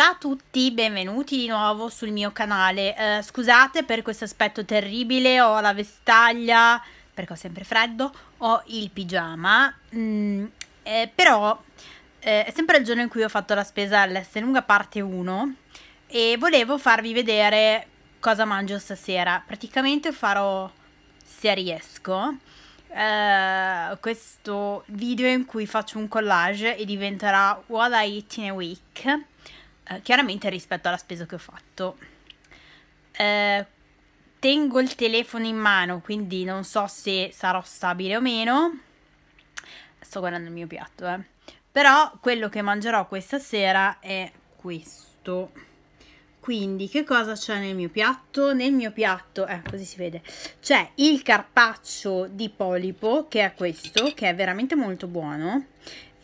Ciao a tutti, benvenuti di nuovo sul mio canale. Eh, scusate per questo aspetto terribile, ho la vestaglia, perché ho sempre freddo, ho il pigiama, mm, eh, però eh, è sempre il giorno in cui ho fatto la spesa Lunga parte 1 e volevo farvi vedere cosa mangio stasera. Praticamente farò, se riesco, Uh, questo video in cui faccio un collage e diventerà What I Eat in a Week eh, chiaramente rispetto alla spesa che ho fatto. Eh, tengo il telefono in mano, quindi non so se sarò stabile o meno. Sto guardando il mio piatto, eh. Però quello che mangerò questa sera è questo. Quindi, che cosa c'è nel mio piatto? Nel mio piatto, eh, così si vede, c'è il carpaccio di polipo, che è questo, che è veramente molto buono.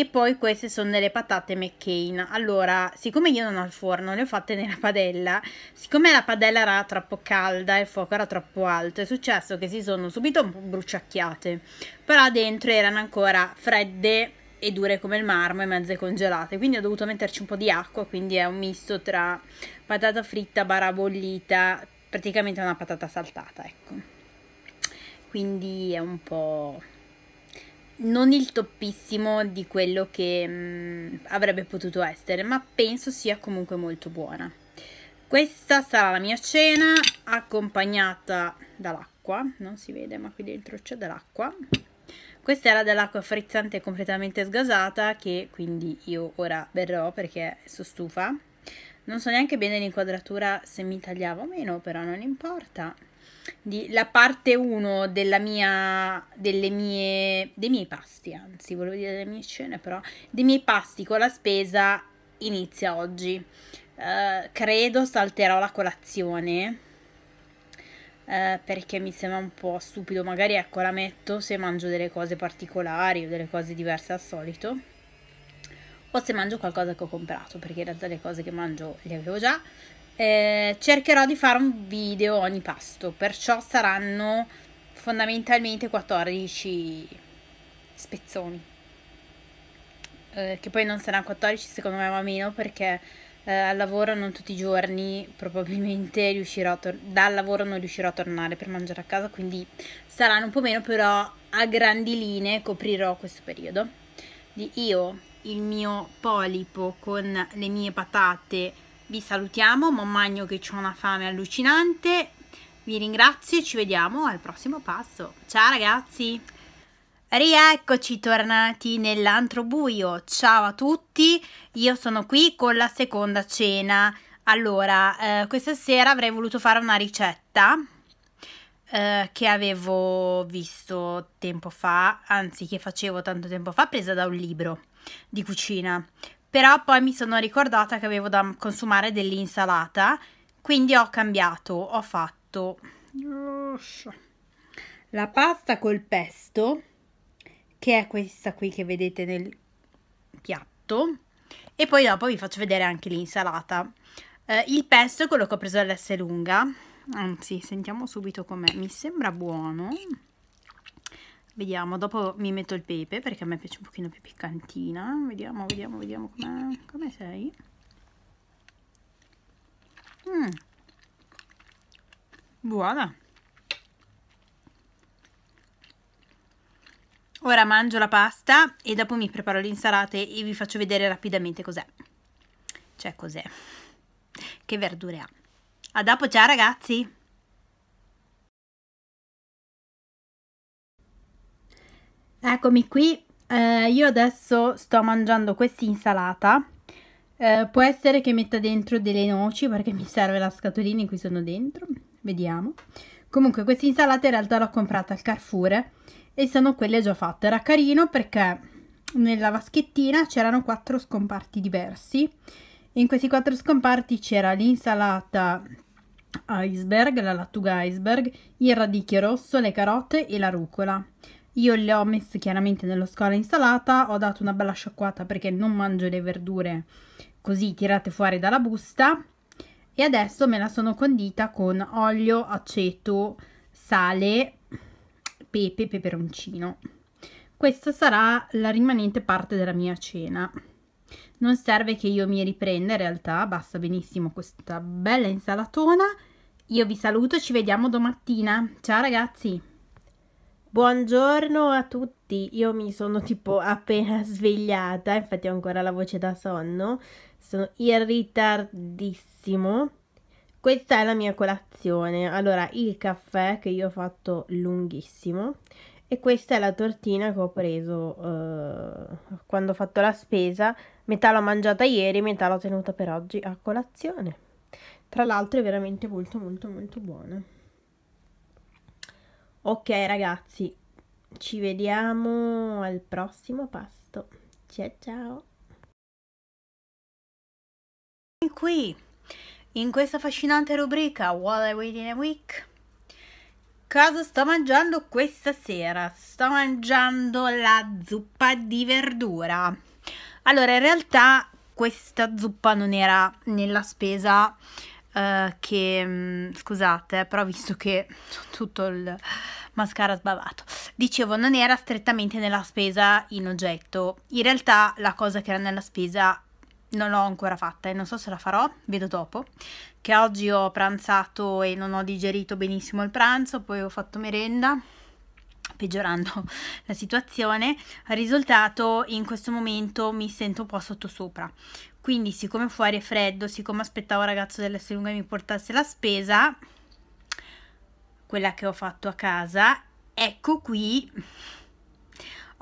E poi queste sono delle patate McCain. Allora, siccome io non ho il forno, le ho fatte nella padella, siccome la padella era troppo calda e il fuoco era troppo alto, è successo che si sono subito bruciacchiate. Però dentro erano ancora fredde e dure come il marmo e mezze congelate. Quindi ho dovuto metterci un po' di acqua, quindi è un misto tra patata fritta, barabollita, praticamente una patata saltata, ecco. Quindi è un po' non il toppissimo di quello che mh, mm, avrebbe potuto essere, ma penso sia comunque molto buona. Questa sarà la mia cena accompagnata dall'acqua, non si vede ma qui dentro c'è dell'acqua. Questa era dell'acqua frizzante completamente sgasata che quindi io ora berrò perché sono stufa. Non so neanche bene l'inquadratura se mi tagliavo o meno, però non importa di, la parte 1 della mia, delle mie, dei miei pasti, anzi volevo dire delle mie scene però, dei miei pasti con la spesa inizia oggi. Uh, credo salterò la colazione uh, perché mi sembra un po' stupido, magari ecco la metto se mangio delle cose particolari o delle cose diverse al solito o se mangio qualcosa che ho comprato perché in realtà le cose che mangio le avevo già eh, cercherò di fare un video ogni pasto, perciò saranno fondamentalmente 14 spezzoni. Eh, che poi non saranno 14 secondo me ma meno perché eh, al lavoro non tutti i giorni probabilmente riuscirò dal lavoro non riuscirò a tornare per mangiare a casa quindi saranno un po' meno però a grandi linee coprirò questo periodo io il mio polipo con le mie patate vi salutiamo, mammagno che ho una fame allucinante, vi ringrazio e ci vediamo al prossimo passo. Ciao ragazzi! Rieccoci tornati nell'antro buio. Ciao a tutti, io sono qui con la seconda cena. Allora, eh, questa sera avrei voluto fare una ricetta eh, che avevo visto tempo fa, anzi che facevo tanto tempo fa, presa da un libro di cucina però poi mi sono ricordata che avevo da consumare dell'insalata, quindi ho cambiato, ho fatto la pasta col pesto, che è questa qui che vedete nel piatto, e poi dopo vi faccio vedere anche l'insalata. Eh, il pesto è quello che ho preso all'S lunga, anzi sentiamo subito com'è, mi sembra buono. Vediamo, dopo mi metto il pepe perché a me piace un pochino più piccantina. Vediamo, vediamo, vediamo com come sei. Mm. Buona. Ora mangio la pasta e dopo mi preparo le insalate e vi faccio vedere rapidamente cos'è. Cioè cos'è. Che verdure ha. A dopo, ciao ragazzi! Eccomi qui, eh, io adesso sto mangiando questa insalata, eh, può essere che metta dentro delle noci perché mi serve la scatolina in cui sono dentro, vediamo. Comunque questa insalata in realtà l'ho comprata al Carrefour e sono quelle già fatte, era carino perché nella vaschettina c'erano quattro scomparti diversi, in questi quattro scomparti c'era l'insalata iceberg, la lattuga iceberg, il radicchio rosso, le carote e la rucola. Io le ho messe chiaramente nello scala insalata, ho dato una bella sciacquata perché non mangio le verdure così tirate fuori dalla busta e adesso me la sono condita con olio, aceto, sale, pepe, peperoncino. Questa sarà la rimanente parte della mia cena. Non serve che io mi riprenda in realtà, basta benissimo questa bella insalatona. Io vi saluto, ci vediamo domattina. Ciao ragazzi! Buongiorno a tutti, io mi sono tipo appena svegliata, infatti ho ancora la voce da sonno, sono in ritardissimo. Questa è la mia colazione, allora il caffè che io ho fatto lunghissimo e questa è la tortina che ho preso eh, quando ho fatto la spesa, metà l'ho mangiata ieri, metà l'ho tenuta per oggi a colazione. Tra l'altro è veramente molto molto molto buona. Ok ragazzi, ci vediamo al prossimo pasto. Ciao ciao! Qui, in questa affascinante rubrica What I Wait in a Week, cosa sto mangiando questa sera? Sto mangiando la zuppa di verdura. Allora, in realtà questa zuppa non era nella spesa Uh, che mm, scusate, eh, però visto che ho tutto il mascara sbavato, dicevo non era strettamente nella spesa in oggetto. In realtà la cosa che era nella spesa non l'ho ancora fatta e non so se la farò, vedo dopo. Che oggi ho pranzato e non ho digerito benissimo il pranzo, poi ho fatto merenda peggiorando la situazione, risultato in questo momento mi sento un po' sottosopra, quindi, siccome fuori è freddo, siccome aspettavo il ragazzo dell'Esselunga mi portasse la spesa, quella che ho fatto a casa, ecco qui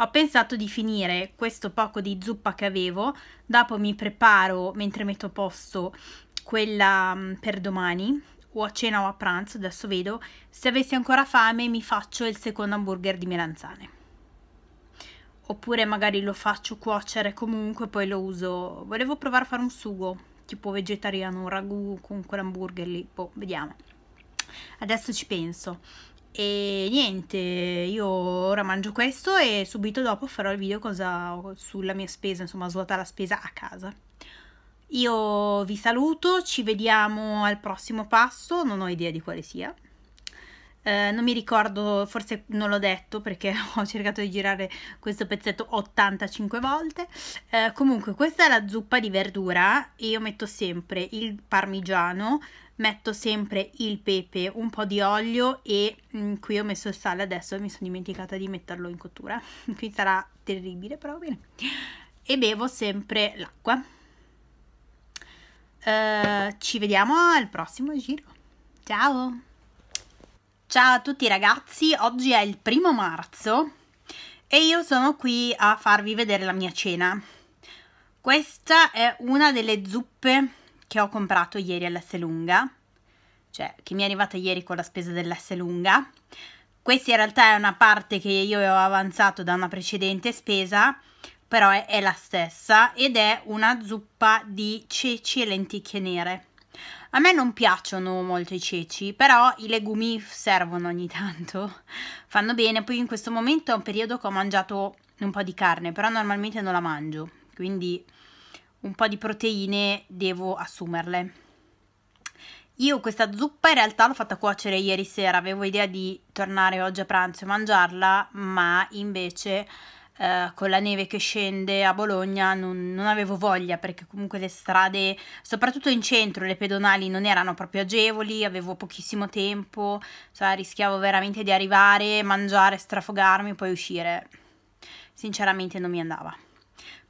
ho pensato di finire questo poco di zuppa che avevo, dopo mi preparo mentre metto a posto quella mm, per domani, o a cena o a pranzo, adesso vedo, se avessi ancora fame mi faccio il secondo hamburger di melanzane oppure magari lo faccio cuocere comunque poi lo uso volevo provare a fare un sugo tipo vegetariano un ragù con quell'hamburger lì boh vediamo adesso ci penso e niente io ora mangio questo e subito dopo farò il video cosa sulla mia spesa insomma svuota la spesa a casa io vi saluto ci vediamo al prossimo passo non ho idea di quale sia eh, non mi ricordo, forse non l'ho detto perché ho cercato di girare questo pezzetto 85 volte. Eh, comunque, questa è la zuppa di verdura e io metto sempre il parmigiano, metto sempre il pepe, un po' di olio e mh, mm, qui ho messo il sale adesso mi sono dimenticata di metterlo in cottura. qui sarà terribile, però bene. E bevo sempre l'acqua. Eh, ci vediamo al prossimo giro. Ciao! Ciao a tutti ragazzi, oggi è il primo marzo e io sono qui a farvi vedere la mia cena. Questa è una delle zuppe che ho comprato ieri all'Esselunga, cioè che mi è arrivata ieri con la spesa dell'S Lunga. Questa in realtà è una parte che io ho avanzato da una precedente spesa, però è, è la stessa ed è una zuppa di ceci e lenticchie nere a me non piacciono molto i ceci, però i legumi servono ogni tanto, fanno bene. Poi in questo momento è un periodo che ho mangiato un po' di carne, però normalmente non la mangio, quindi un po' di proteine devo assumerle. Io questa zuppa in realtà l'ho fatta cuocere ieri sera, avevo idea di tornare oggi a pranzo e mangiarla, ma invece eh, con la neve che scende a Bologna non, non, avevo voglia perché comunque le strade, soprattutto in centro, le pedonali non erano proprio agevoli, avevo pochissimo tempo, cioè rischiavo veramente di arrivare, mangiare, strafogarmi e poi uscire. Sinceramente non mi andava.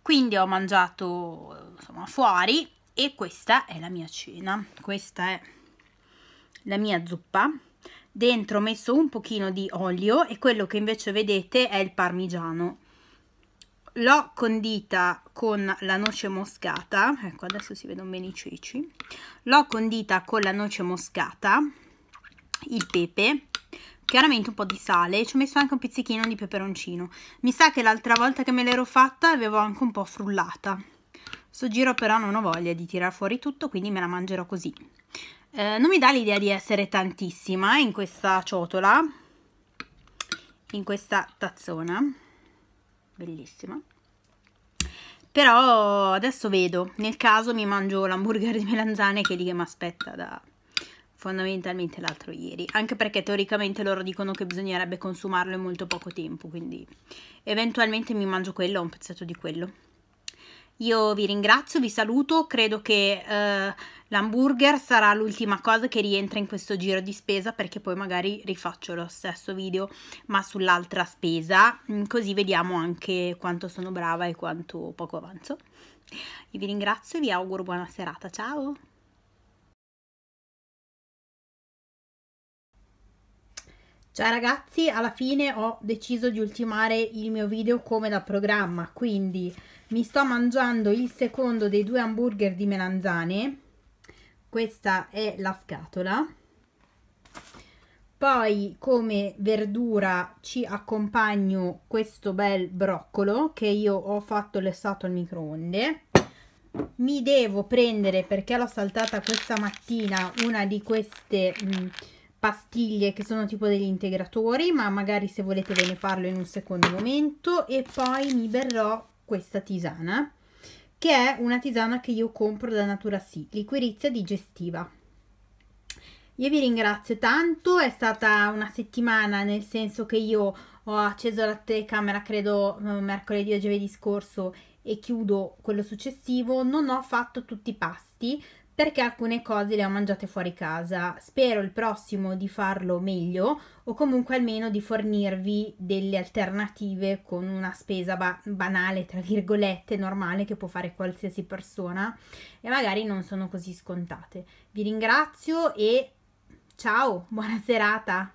Quindi ho mangiato insomma, fuori e questa è la mia cena, questa è la mia zuppa dentro ho messo un pochino di olio e quello che invece vedete è il parmigiano l'ho condita con la noce moscata, ecco adesso si vedono bene i ceci, l'ho condita con la noce moscata, il pepe, chiaramente un po' di sale, ci ho messo anche un pizzichino di peperoncino, mi sa che l'altra volta che me l'ero fatta avevo anche un po' frullata, sto giro però non ho voglia di tirar fuori tutto quindi me la mangerò così, eh, non mi dà l'idea di essere tantissima in questa ciotola, in questa tazzona, bellissima però adesso vedo nel caso mi mangio l'hamburger di melanzane che lì che mi aspetta da fondamentalmente l'altro ieri anche perché teoricamente loro dicono che bisognerebbe consumarlo in molto poco tempo quindi eventualmente mi mangio quello o un pezzetto di quello io vi ringrazio, vi saluto, credo che eh, l'hamburger sarà l'ultima cosa che rientra in questo giro di spesa perché poi magari rifaccio lo stesso video ma sull'altra spesa, mm, così vediamo anche quanto sono brava e quanto poco avanzo. Io vi ringrazio e vi auguro buona serata, ciao! Ciao ragazzi, alla fine ho deciso di ultimare il mio video come da programma, quindi mi sto mangiando il secondo dei due hamburger di melanzane questa è la scatola poi come verdura ci accompagno questo bel broccolo che io ho fatto lessato al microonde mi devo prendere perché l'ho saltata questa mattina una di queste mh, mm, pastiglie che sono tipo degli integratori ma magari se volete ve ne parlo in un secondo momento e poi mi berrò questa tisana, che è una tisana che io compro da Natura Si, liquirizia digestiva. Io vi ringrazio tanto, è stata una settimana nel senso che io ho acceso la telecamera credo eh, mercoledì o giovedì scorso e chiudo quello successivo, non ho fatto tutti i pasti, perché alcune cose le ho mangiate fuori casa. Spero il prossimo di farlo meglio o comunque almeno di fornirvi delle alternative con una spesa ba- banale, tra virgolette, normale che può fare qualsiasi persona e magari non sono così scontate. Vi ringrazio e ciao, buona serata!